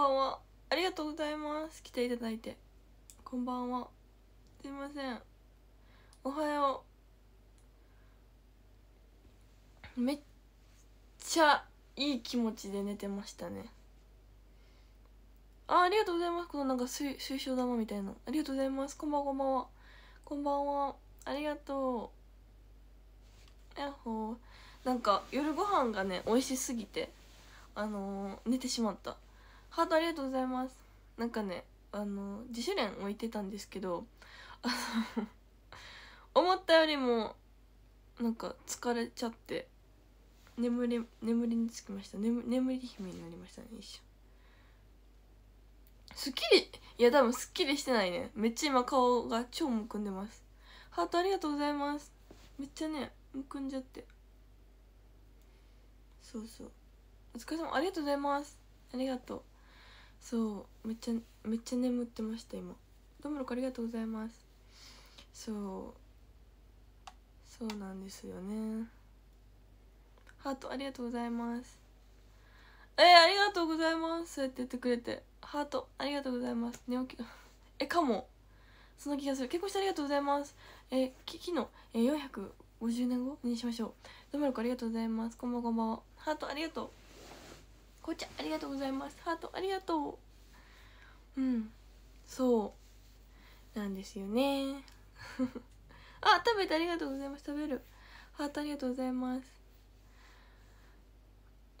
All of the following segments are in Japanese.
ばんはありがとうございます来ていただいてこんばんはすいませんおはようめっちゃいい気持ちで寝てましたねあありがとうございますこのなんか水水晶玉みたいなありがとうございますこんばんはこんばんはありがとうやっほーなんか夜ご飯がね美味しすぎてあのー、寝てしまったハートありがとうございますなんかねあの自主練置いてたんですけど思ったよりもなんか疲れちゃって眠り眠りにつきました眠眠り姫になりましたね一瞬すっきりいや多分すっきりしてないねめっちゃ今顔が超むくんでますハートありがとうございますめっちゃねむくんじゃってそうそうお疲れ様ありがとうございますありがとうそうめっちゃめっちゃ眠ってました今どうもろくありがとうございますそうそうなんですよねハートありがとうございますえー、ありがとうございますそうやって言ってくれてハートありがとうございます寝起き えかもその気がする結婚してありがとうございますえー、き昨日、えー、450年後にしましょうどうもろくありがとうございますこんばんこんばんはハートありがとうこ紅茶ありがとうございますハートありがとううんそうなんですよね あ食べてありがとうございます食べるハートありがとうございます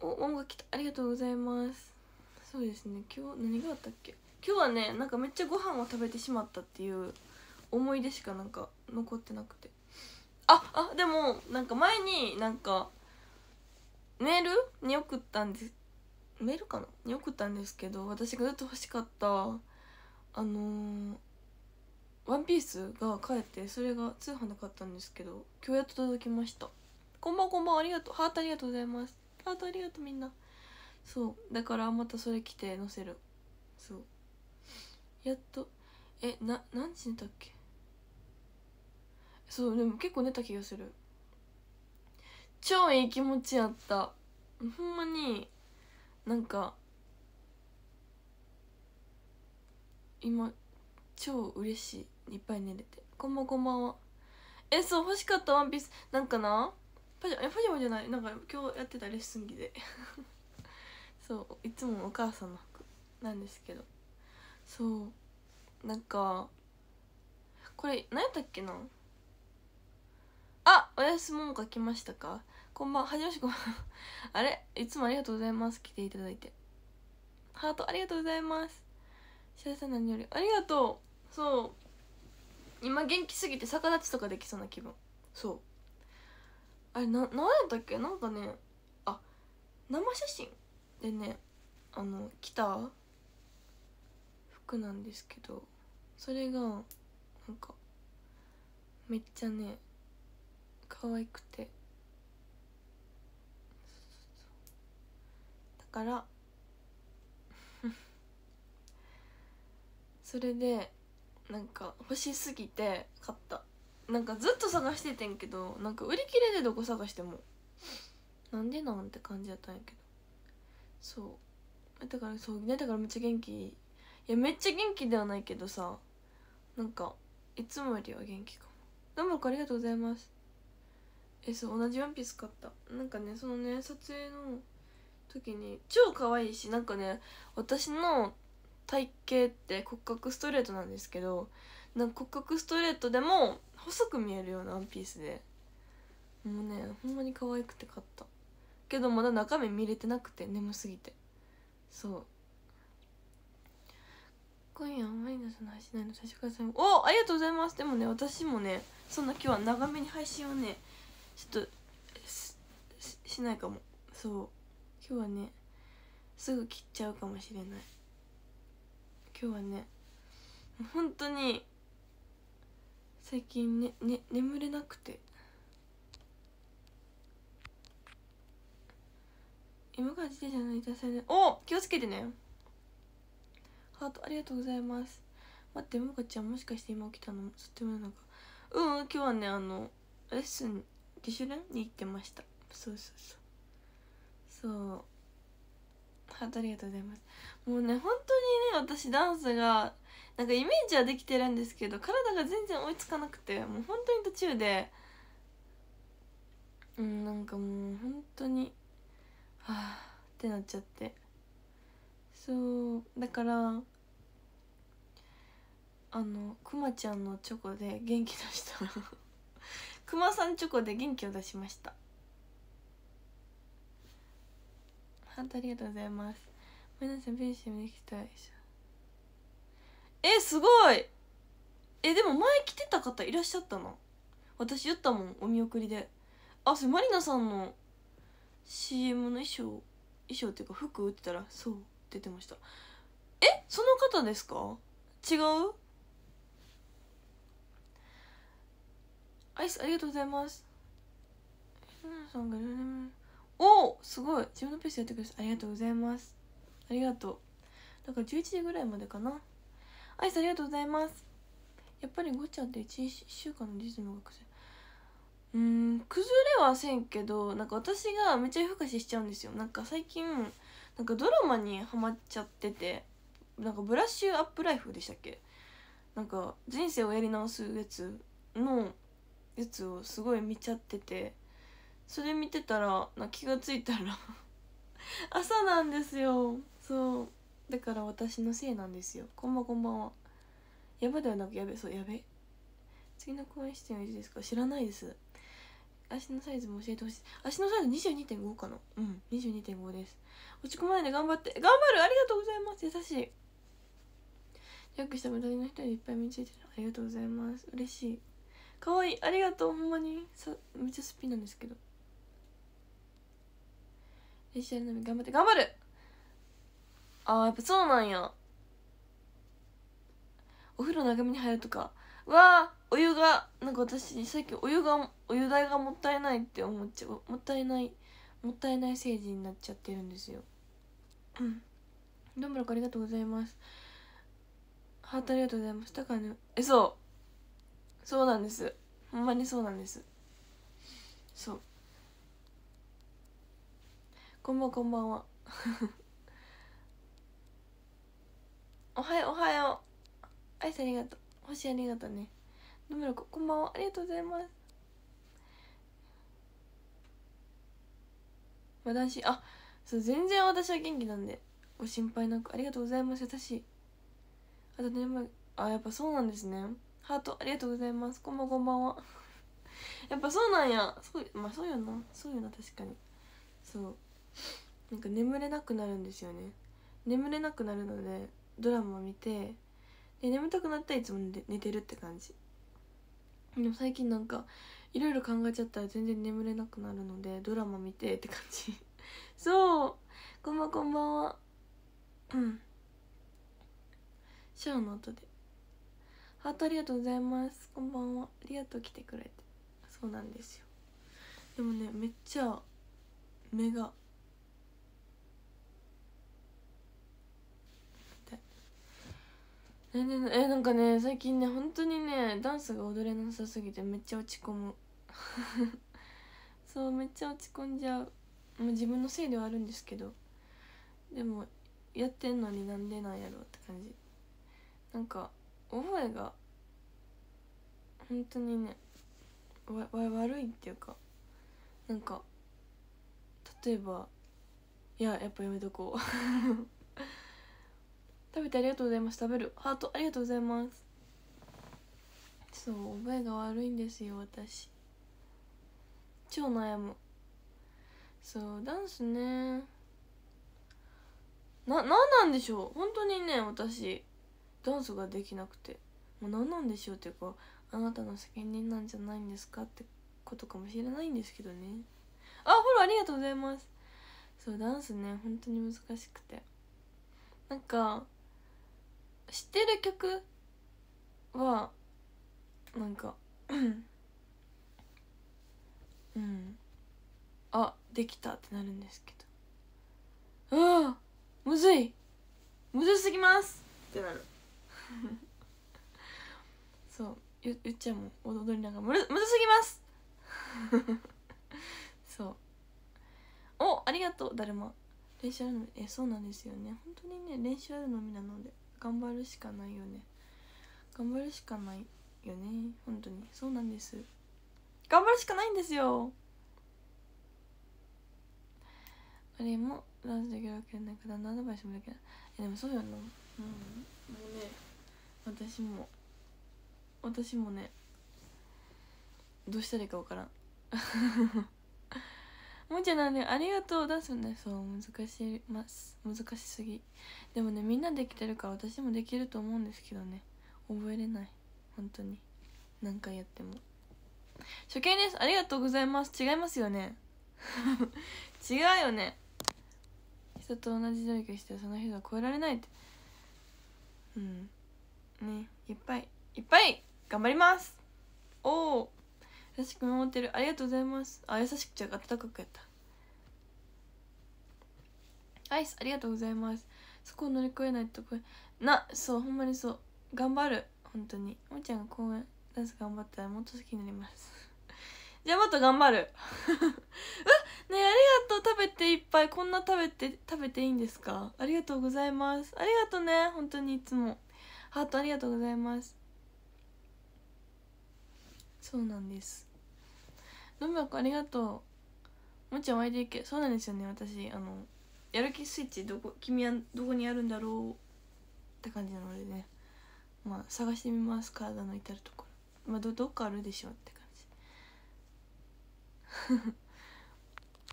お音楽来たありがとうございますそうですね今日何があったっけ今日はねなんかめっちゃご飯を食べてしまったっていう思い出しかなんか残ってなくてああでもなんか前になんかメールに送ったんですメールかなに送ったんですけど私がずっと欲しかったあのー、ワンピースが帰ってそれが通販で買ったんですけど今日やっと届きましたこんばんこんばんありがとうハートありがとうございますハートありがとうみんなそうだからまたそれ着て載せるそうやっとえな何時寝たっけそうでも結構寝た気がする超いい気持ちやったほんまになんか今超嬉しいいっぱい寝れてこんばんこんばんはえそう欲しかったワンピースなんかなパジャパジャマじゃないなんか今日やってたレッスン着で そういつもお母さんの服なんですけどそうなんかこれ何やったっけなあおやすももか来ましたかこんばんはじめましてこんばんはあれいつもありがとうございます来ていただいてハートありがとうございます白井さん何よりありがとうそう今元気すぎて逆立ちとかできそうな気分そうあれな何やったっけなんかねあ生写真でねあの着た服なんですけどそれがなんかめっちゃね可愛くてから それでなんか欲しすぎて買ったなんかずっと探しててんけどなんか売り切れでどこ探してもなんでなんて感じやったんやけどそうだからそうねだからめっちゃ元気いやめっちゃ元気ではないけどさなんかいつもよりは元気かもどうもありがとうございますえそう同じワンピース買ったなんかねそのね撮影の時に超可愛いしなんかね私の体型って骨格ストレートなんですけどなんか骨格ストレートでも細く見えるようなワンピースでもうねほんまに可愛くて買ったけどまだ中身見れてなくて眠すぎてそう今夜はマリナさんの配信ないの最初からん。おありがとうございますでもね私もねそんな今日は長めに配信をねちょっとしないかもそう今日はねすぐ切っちゃうかもしれない今日はね本当に最近ねね眠れなくて今から自転車のいたせでお気をつけてねハートありがとうございます待ってもかちゃんもしかして今起きたのとってもなんかうん今日はねあのレッスン自主練に行ってましたそうそうそうそうありがとうございますもうね本当にね私ダンスがなんかイメージはできてるんですけど体が全然追いつかなくてもう本当に途中でうんなんかもう本当にはあってなっちゃってそうだからあのくまちゃんのチョコで元気出したくまさんチョコで元気を出しました本当ありがとうございます皆さんフィニッシ見に来たいえすごいえでも前来てた方いらっしゃったの私言ったもんお見送りであそれまりなさんの CM の衣装衣装っていうか服売ってたらそう出てましたえその方ですか違うアイスありがとうございます。おすごい自分のペースでやってくださいありがとうございますありがとうだから11時ぐらいまでかなアイスありがとうございますやっぱりごちゃって1週間のリズムが崩れうん崩れはせんけどなんか私がめちゃ夜更かししちゃうんですよなんか最近なんかドラマにハマっちゃっててなんかブラッシュアップライフでしたっけなんか人生をやり直すやつのやつをすごい見ちゃっててそれ見てたらな気が付いたら 朝なんですよそうだから私のせいなんですよこんばんこんばんはやばではなくやべそうやべ次の公演出演はいつですか知らないです足のサイズも教えてほしい足のサイズ22.5かなうん22.5です落ち込まないで頑張って頑張るありがとうございます優しいジャックした無駄の人にいっぱい見ついてるありがとうございます嬉しい可愛いいありがとうほんまにさめっちゃスピンなんですけど一緒み頑張って頑張るああやっぱそうなんやお風呂長めに入るとかわあお湯がなんか私さっきお湯がお湯代がもったいないって思っちゃうもったいないもったいない政治になっちゃってるんですようんどんぶらくありがとうございますハートありがとうございますだからねえそうそうなんですほんまにそうなんですそうこんばんこんばんはおはようおはようアイスありがとう星ありがとうねのむろここんばんはありがとうございます私あそう全然私は元気なんでご心配なくありがとうございます私あと年前あやっぱそうなんですねハートありがとうございますこんばんこんばんはやっぱそうなんやそうまあそうよなそうよな確かにそうなんか眠れなくなるんですよね眠れなくなるのでドラマを見てで眠たくなったらいつも寝てるって感じでも最近なんかいろいろ考えちゃったら全然眠れなくなるのでドラマ見てって感じ そうこんばんこんばんはうんシャアの後でハートありがとうございますこんばんはありがとう来てくれてそうなんですよでもねめっちゃ目がええなんかね最近ね本当にねダンスが踊れなさすぎてめっちゃ落ち込む そうめっちゃ落ち込んじゃうもう自分のせいではあるんですけどでもやってんのになんでなんやろうって感じなんか覚えが本当にねわわ悪いっていうかなんか例えばいややっぱやめとこう 食べてありがとうございます食べるハートありがとうございますそう覚えが悪いんですよ私超悩むそうダンスねな何なんでしょう本当にね私ダンスができなくてもう何なんでしょうっていうかあなたの責任なんじゃないんですかってことかもしれないんですけどねあフォローありがとうございますそうダンスね本当に難しくてなんか知ってる曲はなんかうんあできたってなるんですけどうわむずいむずすぎますってなる そうゆゆっちゃんも踊りながらむずむずすぎます そうおありがとうだるま練習あるのえそうなんですよね本当にね練習あるのみなので頑張るしかないよね頑張るしかないよね本当にそうなんです頑張るしかないんですよあれもダンスできるわけないから何のアドバイスもできないえでもそうやなうんもうね私も私もねどうしたらいいか分からんおもちゃなね、で「ありがとう」出すねそう難します難しすぎでもねみんなできてるから私もできると思うんですけどね覚えれない本当に何回やっても初見ですありがとうございます違いますよね 違うよね人と同じ努力してその人は超えられないってうんねいっぱいいっぱい頑張りますおお優しく守ってるありがとうございますあ優しくちゃ暖かくやったアイスありがとうございますそこを乗り越えないとこなそうほんまにそう頑張る本当にもーちゃんが公演ダンス頑張ったらもっと好きになります じゃあもっと頑張る うねありがとう食べていっぱいこんな食べて食べていいんですかありがとうございますありがとうね本当にいつもハートありがとうございますそうなんですのあありがとうもちゃん会いていけそうなんですよね私あのやる気スイッチどこ君はどこにあるんだろうって感じなのでねまあ探してみます体の至るところまあどどっかあるでしょうって感じ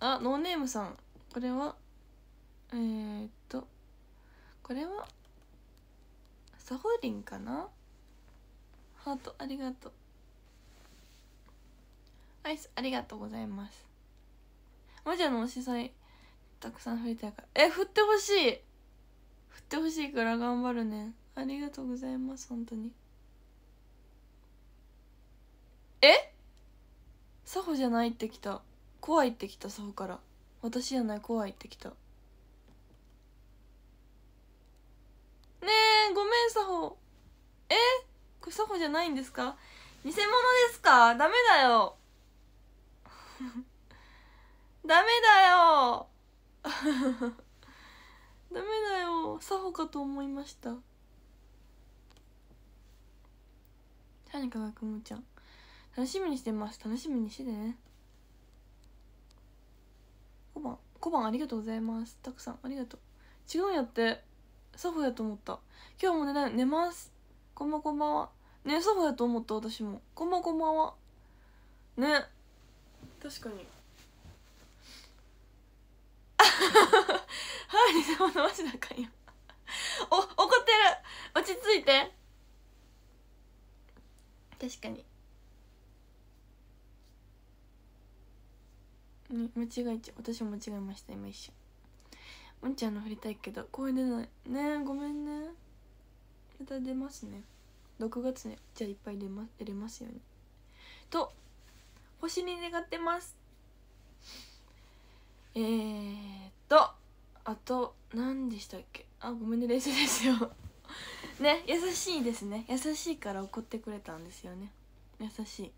あノーネームさんこれはえー、っとこれはサホリンかなハートありがとうアイスありがとうございますもじゃのおしさいたくさん振りたいからえ振ってほしい振ってほしいから頑張るねありがとうございます本当にえサホじゃないってきた怖いってきたサホから私じゃない怖いってきたねえごめんサホえこれサホじゃないんですか偽物ですかダメだよ ダメだよ ダメだよ作法かと思いました何かがくもちゃん楽しみにしてます楽しみにしてね小判小判ありがとうございますたくさんありがとう違うんやって祖父やと思った今日も寝ない寝ますこんばんこんばんはね祖父やと思った私もこんばんこんばんはね確かに歯 にそを伸ばしなかよお怒ってる落ち着いて確かにに間違えちゃう私も間違えました今一瞬うんちゃんの振りたいけど声出ないねえごめんねまた出ますね6月ねじゃあいっぱい出ま出れますよう、ね、にと星に願ってますえー、っとあと何でしたっけあごめんね冷静ですよ ね優しいですね優しいから怒ってくれたんですよね優しい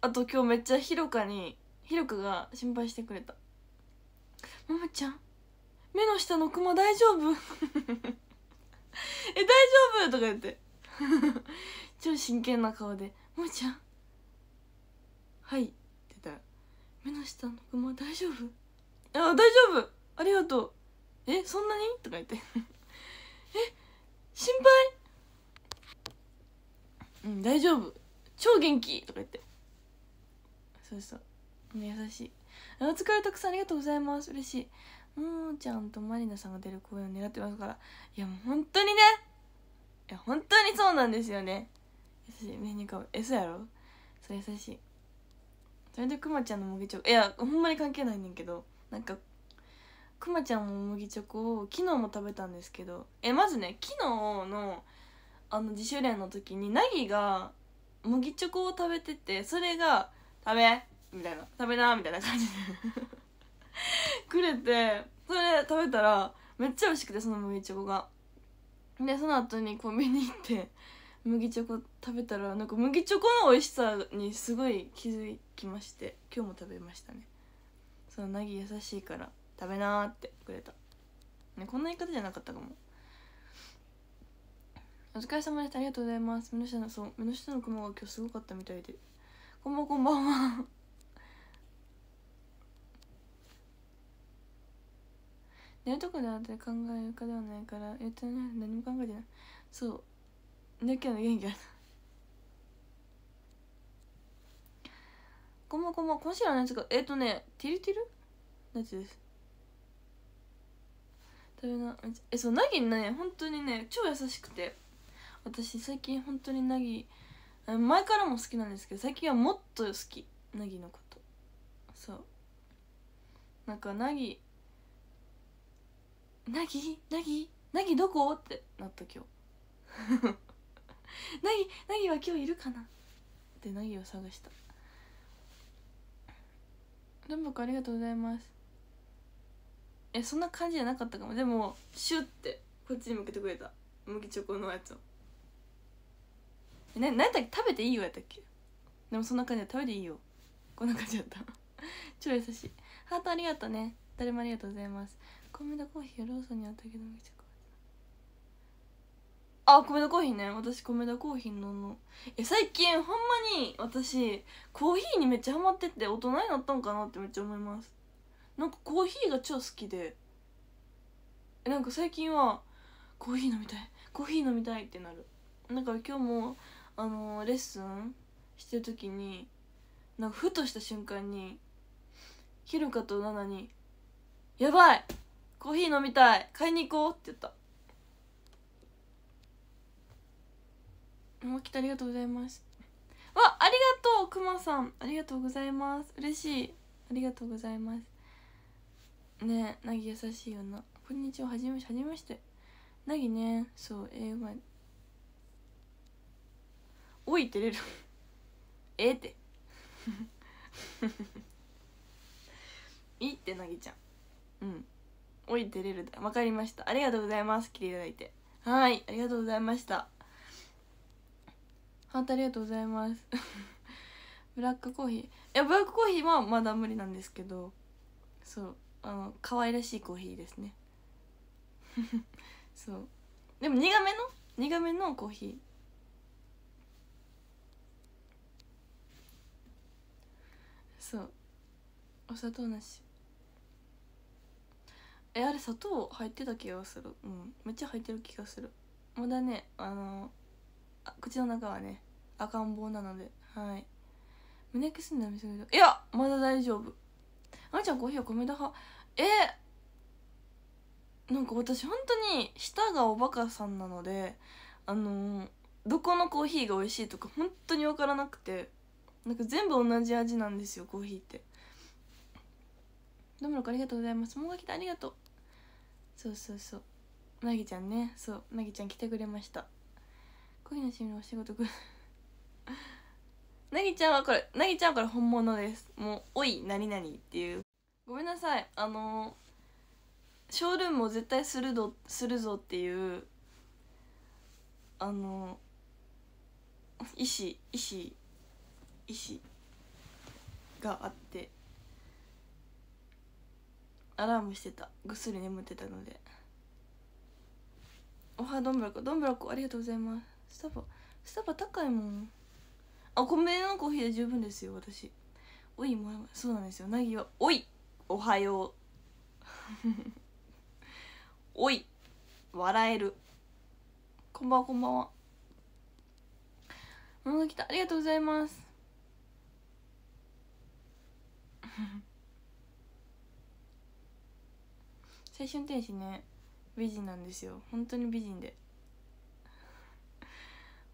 あと今日めっちゃひろかにひろかが心配してくれた「ももちゃん目の下のクマ大丈夫 え」大丈夫?」とか言って 超真剣な顔で「ももちゃんはい」って言ったら「目の下のクマ大丈夫あ大丈夫ありがとうえそんなに?」とか言ってえ心配うん大丈夫超元気とか言ってそうそう優しいお疲れたくさんありがとうございます嬉しいもーちゃんとまりなさんが出る公演を狙ってますからいやもう本当にねいや本当にそうなんですよね優しい目に顔えそうやろそう優しいそれでくまちゃんの麦チョコいやほんまに関係ないねんけどなんかくまちゃんも麦チョコを昨日も食べたんですけどえまずね昨日のあの自主練の時になが麦チョコを食べててそれが「食べ!」みたいな「食べな」みたいな感じで くれてそれ食べたらめっちゃ美味しくてその麦チョコがでその後にコンビニ行って麦チョコ食べたらなんか麦チョコの美味しさにすごい気づきまして今日も食べましたねそのなぎ優しいから食べなーってくれた、ね、こんな言い方じゃなかったかもお疲れ様でしたありがとうございます目の下のそう目の下の雲が今日すごかったみたいでこんばんこんばんは 寝るとこであって考えるかではないから言ってない何も考えてないそう抜けの元気やなこまこまコンシーラーのやつがえっ、ー、とねティルティルのやつです食べなえそうなぎね本当にね超優しくて私最近本当になぎ前からも好きなんですけど最近はもっと好きなぎのことそうなんかなぎなぎなぎなぎどこってなった今日凪 ぎは今日いるかな?」って凪を探したルン僕ありがとうございますえそんな感じじゃなかったかもでもシュッてこっちに向けてくれた麦チョコのやつをな何やったっけ食べていいよやったっけでもそんな感じで食べていいよこんな感じだった 超優しいハートありがとうね誰もありがとうございますコンビニコーヒーはローソンにあったけど麦チョコあ米田コーヒーね私米田コーヒー飲むえ最近ほんまに私コーヒーにめっちゃハマってて大人になったんかなってめっちゃ思いますなんかコーヒーが超好きでなんか最近はコーヒー飲みたいコーヒー飲みたいってなるだから今日もあのー、レッスンしてる時になんかふとした瞬間にひるかとななに「やばいコーヒー飲みたい買いに行こう」って言ったもう来てありがとうございますわありがとうくまさんありがとうございます嬉しいありがとうございますねなぎ優しいよなこんにちははじめましてはじめましてなぎねそうえー、うまいおいてれる ええって いいってなぎちゃんうんおいてれるわかりましたありがとうございます来ていただいてはいありがとうございましたハートありがとうございます ブラックコーヒーいやブラックコーヒーはまだ無理なんですけどそうあの可愛らしいコーヒーですね そうでも苦めの苦めのコーヒーそうお砂糖なしえあれ砂糖入ってた気がするうんめっちゃ入ってる気がするまだねあの口の中はね赤ん坊なのではい胸キスになりすぎいやまだ大丈夫あんちゃんコーヒーは米田派えなんか私本当に舌がおバカさんなのであのー、どこのコーヒーが美味しいとか本当に分からなくてなんか全部同じ味なんですよコーヒーってどうもありがとうございますもう来たありがとうそうそうそうなぎちゃんねそうなぎちゃん来てくれました恋の趣味のお仕事く なぎちゃんはこれなぎちゃんはこれ本物ですもう「おい何々」っていうごめんなさいあのショールームを絶対するぞするぞっていうあの意思意思意思があってアラームしてたぐっすり眠ってたのでおはどんぶらこどんぶらこありがとうございますスタバスタバ高いもんあ米のコーヒーで十分ですよ私おいもそうなんですよなぎはおいおはよう おい笑えるこんばんはこんばんは物が来たありがとうございます青春 天使ね美人なんですよ本当に美人で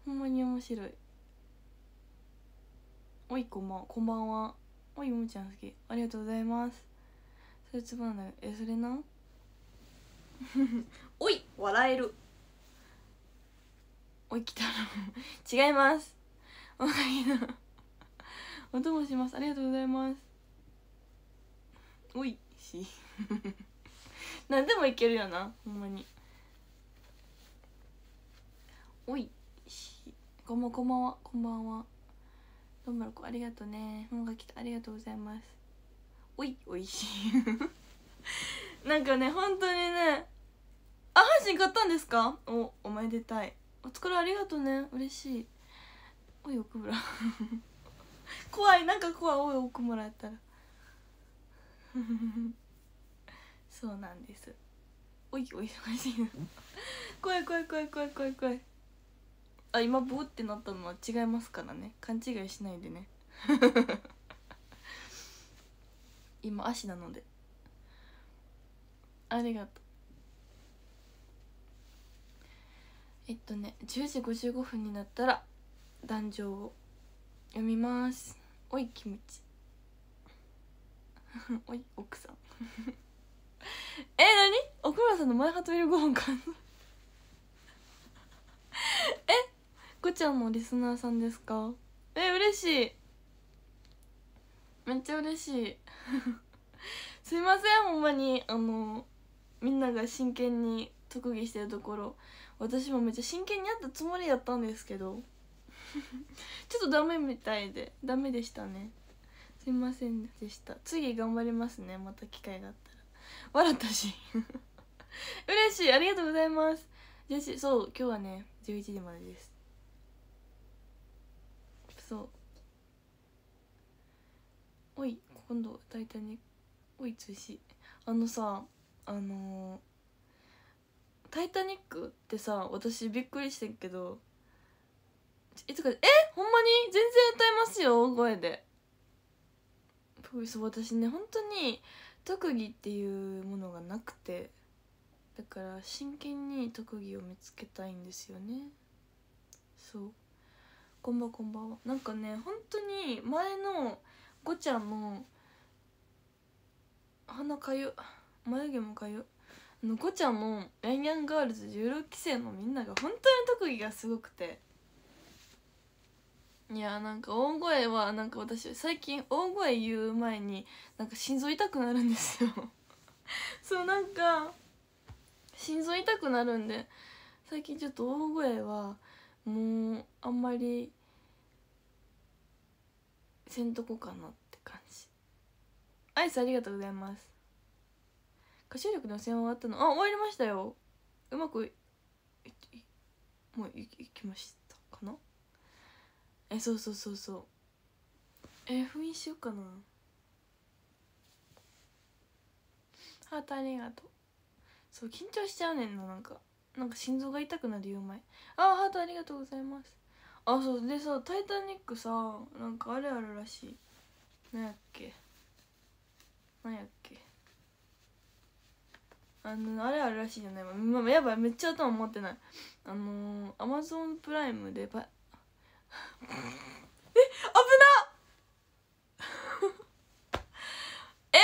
ほんまに面白いおいこんばんこんばんはおいもちゃん好きありがとうございますそれつばんだよえそれな おい笑えるおいきたの 違いますおかげな。お供しますありがとうございますおいし 何でもいけるよなほんまにおいこんばんはこんばんはどんまるこありがとうね本が来たありがとうございますおいおいしい なんかね本当にねあ阪神買ったんですかおおめでたいお疲れありがとうね嬉しいおい奥村 怖いなんか怖いおい奥村やったら そうなんですおいお忙しい怖い怖い怖い怖い怖い怖いあ今ブーってなったのは違いますからね勘違いしないでね 今足なのでありがとうえっとね10時55分になったら壇上を読みますおいキムチ おい奥さん え何奥村さんの前ハトビルご飯かえこちゃんもリスナーさんですかえ嬉しいめっちゃ嬉しい すいませんほんまにあのみんなが真剣に特技してるところ私もめっちゃ真剣にやったつもりやったんですけど ちょっとダメみたいでダメでしたねすいませんでした次頑張りますねまた機会があったら笑ったし 嬉しいありがとうございますじゃそう今日はね11時までですそうおい今度イタニッねおい通しあのさあのー「タイタニック」ってさ私びっくりしてんけどいつかえほんまに全然歌えますよ大声でそう私ね本当に特技っていうものがなくてだから真剣に特技を見つけたいんですよねそうこんばんこんばんはなんかね本当に前のごちゃんも鼻かゆ眉毛もかゆあのごちゃんもヤンヤンガールズ16期生のみんなが本当に特技がすごくていやなんか大声はなんか私最近大声言う前になんか心臓痛くなるんですよ そうなんか心臓痛くなるんで最近ちょっと大声はもうあんまりせんとこかなって感じアイスありがとうございます歌唱力の予終わったのあ終わりましたようまくもういきましたかなえそうそうそうそうえ封印しようかなハートありがとうそう緊張しちゃうねんななんかなんか心臓が痛くなるようまいあハートありがとうございますあそうでさ「タイタニックさ」なんかあれあるらしい何やっけ何やっけあのあれあるらしいじゃない、まあ、やばいめっちゃ頭持ってないあのー、アマゾンプライムでば え危な え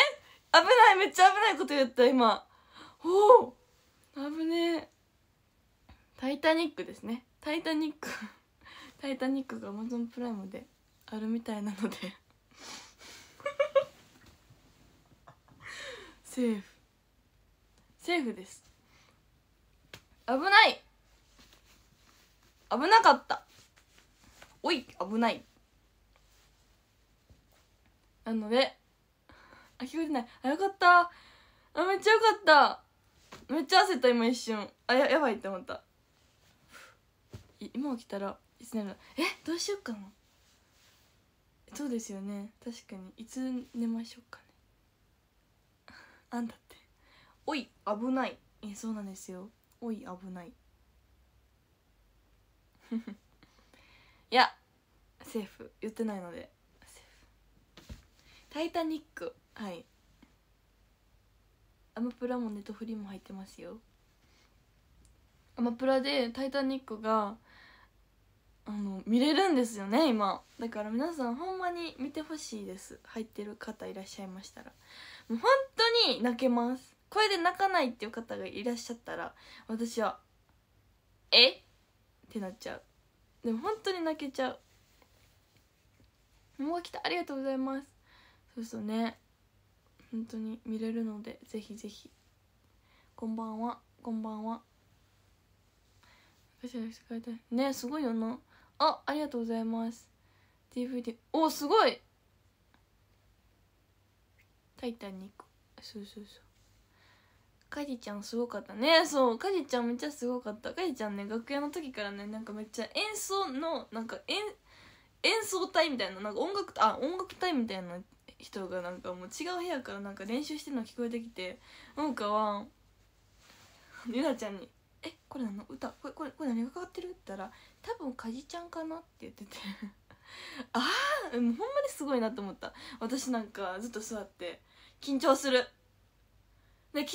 危ないめっちゃ危ないこと言った今おお危ねえタイタニックですねタイタニック タイタニックがアマゾンプライムであるみたいなので セーフセーフです危ない危なかったおい危ないなのであ聞こえてないあよかったあめっちゃよかっためっちゃ焦った今一瞬あややばいって思った今起きたらいつなるえどうしようかなそうですよね確かにいつ寝ましょうかねあ んだっておい危ないえそうなんですよおい危ない いやセーフ言ってないのでタイタニック」はいアマプラもネットフリも入ってますよアマプラで「タイタニック」があの見れるんですよね今だから皆さんほんまに見てほしいです入ってる方いらっしゃいましたらもう本当に泣けますこれで泣かないっていう方がいらっしゃったら私はえってなっちゃうでも本当に泣けちゃうもう来たありがとうございますそうそうね本当に見れるのでぜひぜひこんばんはこんばんはねすごいよなあありがとうございます DVD おすごい「タイタニック」そうそうそうカジちゃんすごかったねそうカジちゃんめっちゃすごかったカジちゃんね楽屋の時からねなんかめっちゃ演奏のなんか演演奏隊みたいななんか音楽あ音楽隊みたいな人がなんかもう違う部屋からなんか練習してるの聞こえてきてなんかはゆなちゃんに「えこれあの歌これこれこれ何がかかってる?」って言ったら「多分かじちゃんかな」って言ってて ああもうほんまにすごいなと思った私なんかずっと座って緊張するで緊張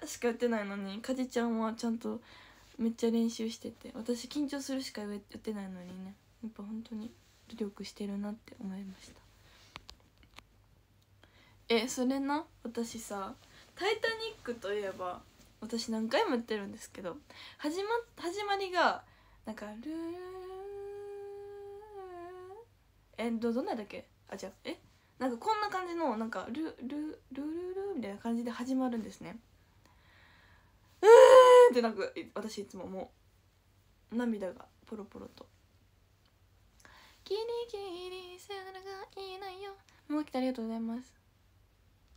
するしか言ってないのにかじちゃんはちゃんとめっちゃ練習してて私緊張するしか言ってないのにねやっぱ本当に努力してるなって思いましたえそれな私さ「タイタニック」といえば私何回も言ってるんですけど始ま始まりがなんか「ルーえどどんなだっけあじゃえなんかこんな感じのなんかル「ルルルルル」みたいな感じで始まるんですね。うーんってなんか私いつももう涙がポロポロと。ギリギリさよならがいないよ。もう来てありがとうございます。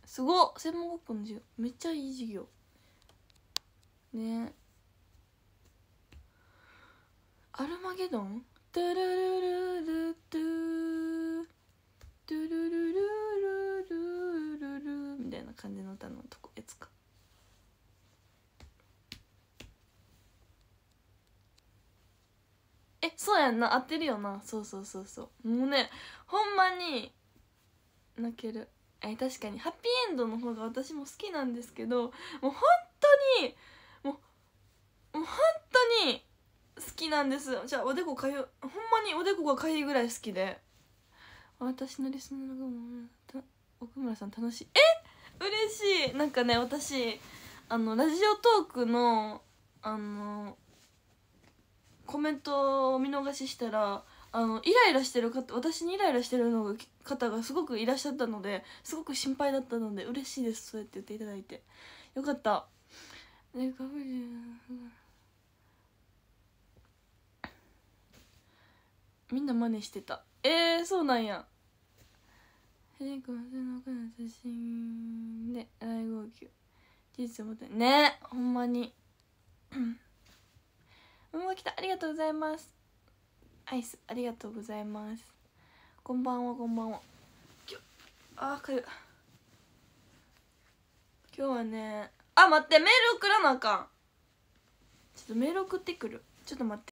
すごっ専門学校の授業めっちゃいい授業。ねアルマゲドントゥルルルルトゥトゥルルルルルルルみたいな感じの歌のとこやつかえそうやんな合ってるよなそうそうそうそうもうねほんまに泣けるえ確かにハッピーエンドの方が私も好きなんですけどもう本当にもう本当に好きなんですじゃあおでこかゆほんまにおでこがかゆいぐらい好きで私のリスナーの奥村さん楽しいえ嬉しいなんかね私あのラジオトークのあのコメントを見逃ししたらあのイライラしてる方私にイライラしてるのが方がすごくいらっしゃったのですごく心配だったので嬉しいですそうやって言っていただいてよかったみんな真似してたえー、そうなんやヘレ君はその写真で大号泣事実をてねほんまに うん来たありがとうございますアイスありがとうございますこんばんはこんばんはああかゆ今日はねあ待ってメール送らなあかんちょっとメール送ってくるちょっと待って